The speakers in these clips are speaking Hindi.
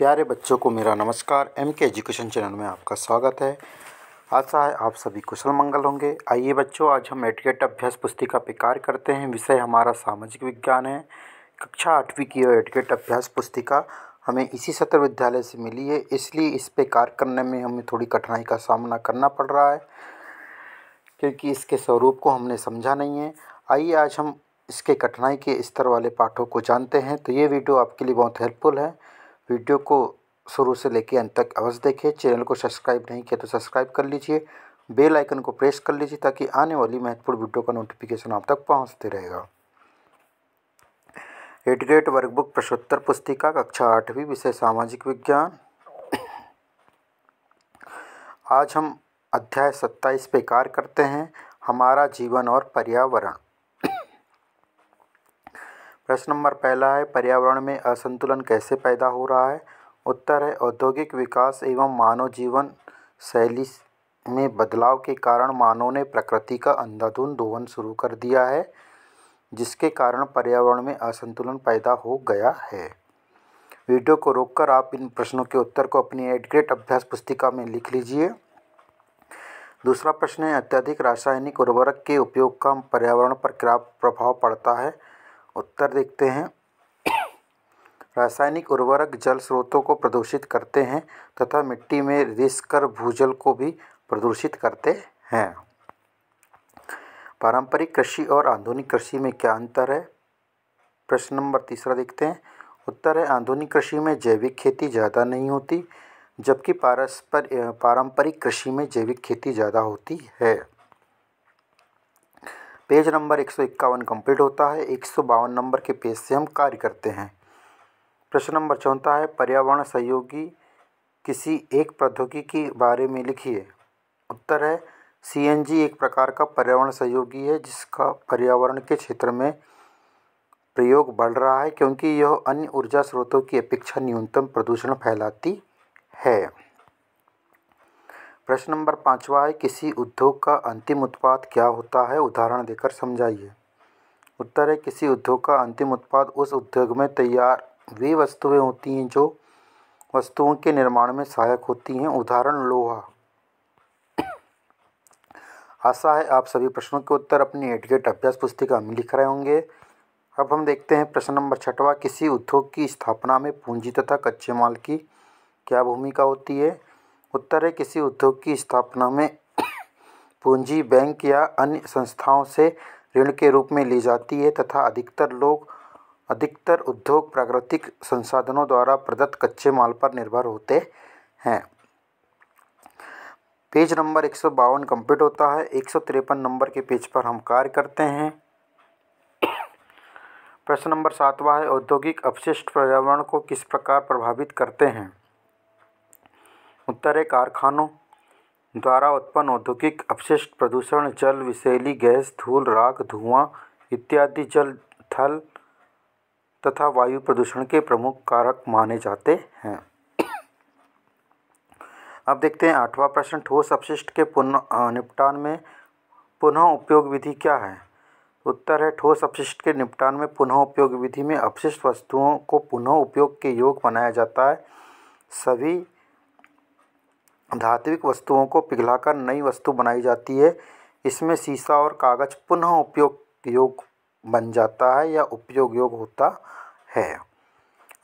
प्यारे बच्चों को मेरा नमस्कार एम के एजुकेशन चैनल में आपका स्वागत है आशा है आप सभी कुशल मंगल होंगे आइए बच्चों आज हम एटिकेट अभ्यास पुस्तिका पे कार्य करते हैं विषय हमारा सामाजिक विज्ञान है कक्षा आठवीं की एटिकेट अभ्यास पुस्तिका हमें इसी सत्र विद्यालय से मिली है इसलिए इस पर कार्य करने में हमें थोड़ी कठिनाई का सामना करना पड़ रहा है क्योंकि इसके स्वरूप को हमने समझा नहीं है आइए आज हम इसके कठिनाई के स्तर वाले पाठों को जानते हैं तो ये वीडियो आपके लिए बहुत हेल्पफुल है वीडियो को शुरू से लेकर अंत तक अवश्य देखिए चैनल को सब्सक्राइब नहीं किया तो सब्सक्राइब कर लीजिए बेल आइकन को प्रेस कर लीजिए ताकि आने वाली महत्वपूर्ण वीडियो का नोटिफिकेशन आप तक पहुंचते रहेगा एडिडेट वर्कबुक प्रश्नोत्तर पुस्तिका कक्षा आठवीं विषय सामाजिक विज्ञान आज हम अध्याय सत्ताईस पे कार्य करते हैं हमारा जीवन और पर्यावरण प्रश्न नंबर पहला है पर्यावरण में असंतुलन कैसे पैदा हो रहा है उत्तर है औद्योगिक विकास एवं मानव जीवन शैली में बदलाव के कारण मानव ने प्रकृति का अंधाधुंध दोहन शुरू कर दिया है जिसके कारण पर्यावरण में असंतुलन पैदा हो गया है वीडियो को रोककर आप इन प्रश्नों के उत्तर को अपनी एडग्रेट अभ्यास पुस्तिका में लिख लीजिए दूसरा प्रश्न है अत्यधिक रासायनिक उर्वरक के उपयोग का पर्यावरण पर क्या प्रभाव पड़ता है उत्तर देखते हैं रासायनिक उर्वरक जल स्रोतों को प्रदूषित करते हैं तथा मिट्टी में रिस कर भूजल को भी प्रदूषित करते हैं पारंपरिक कृषि और आधुनिक कृषि में क्या अंतर है प्रश्न नंबर तीसरा देखते हैं उत्तर है आधुनिक कृषि में जैविक खेती ज़्यादा नहीं होती जबकि पारस्पर पारंपरिक कृषि में जैविक खेती ज़्यादा होती है पेज नंबर एक सौ इक्यावन कम्प्लीट होता है एक सौ बावन नंबर के पेज से हम कार्य करते हैं प्रश्न नंबर चौथा है पर्यावरण सहयोगी किसी एक प्रौद्योगिकी के बारे में लिखिए उत्तर है सीएनजी एक प्रकार का पर्यावरण सहयोगी है जिसका पर्यावरण के क्षेत्र में प्रयोग बढ़ रहा है क्योंकि यह अन्य ऊर्जा स्रोतों की अपेक्षा न्यूनतम प्रदूषण फैलाती है प्रश्न नंबर पाँचवा है किसी उद्योग का अंतिम उत्पाद क्या होता है उदाहरण देकर समझाइए उत्तर है किसी उद्योग का अंतिम उत्पाद उस उद्योग में तैयार वे वस्तुएं होती हैं जो वस्तुओं के निर्माण में सहायक होती हैं उदाहरण लोहा आशा है आप सभी प्रश्नों के उत्तर अपनी एडगेट अभ्यास पुस्तिका में लिख रहे होंगे अब हम देखते हैं प्रश्न नंबर छठवा किसी उद्योग की स्थापना में पूंजी तथा कच्चे माल की क्या भूमिका होती है उत्तर है किसी उद्योग की स्थापना में पूंजी बैंक या अन्य संस्थाओं से ऋण के रूप में ली जाती है तथा अधिकतर लोग अधिकतर उद्योग प्राकृतिक संसाधनों द्वारा प्रदत्त कच्चे माल पर निर्भर होते हैं पेज नंबर एक कंप्लीट होता है एक नंबर के पेज पर हम कार्य करते हैं प्रश्न नंबर सातवां है औद्योगिक अपशिष्ट पर्यावरण को किस प्रकार प्रभावित करते हैं उत्तरे कारखानों द्वारा उत्पन्न औद्योगिक अपशिष्ट प्रदूषण जल विषैली गैस धूल राख धुआँ इत्यादि जल थल तथा वायु प्रदूषण के प्रमुख कारक माने जाते हैं अब देखते हैं आठवां प्रश्न ठोस अपशिष्ट के पुनः निपटान में पुनः उपयोग विधि क्या है उत्तर है ठोस अपशिष्ट के निपटान में पुनः उपयोग विधि में अपशिष्ट वस्तुओं को पुनः उपयोग के योग बनाया जाता है सभी धात्विक वस्तुओं को पिघलाकर नई वस्तु बनाई जाती है इसमें शीशा और कागज़ पुनः उपयोग योग बन जाता है या उपयोग योग होता है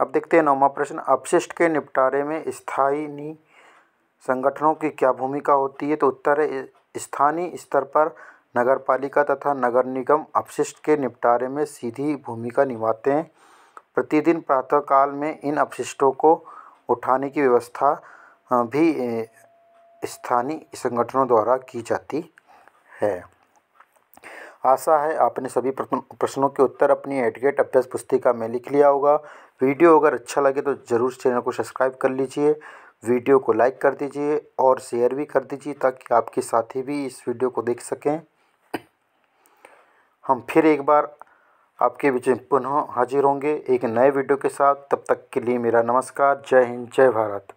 अब देखते हैं नौवा प्रश्न अपशिष्ट के निपटारे में स्थायी संगठनों की क्या भूमिका होती है तो उत्तर है स्थानीय स्तर पर नगर पालिका तथा नगर निगम अपशिष्ट के निपटारे में सीधी भूमिका निभाते हैं प्रतिदिन प्रातःकाल में इन अपशिष्टों को उठाने की व्यवस्था भी स्थानीय संगठनों द्वारा की जाती है आशा है आपने सभी प्रश्नों के उत्तर अपनी एडगेट अभ्यास पुस्तिका में लिख लिया होगा वीडियो अगर अच्छा लगे तो ज़रूर चैनल को सब्सक्राइब कर लीजिए वीडियो को लाइक कर दीजिए और शेयर भी कर दीजिए ताकि आपके साथी भी इस वीडियो को देख सकें हम फिर एक बार आपके बीच पुनः हाजिर होंगे एक नए वीडियो के साथ तब तक के लिए मेरा नमस्कार जय हिंद जय भारत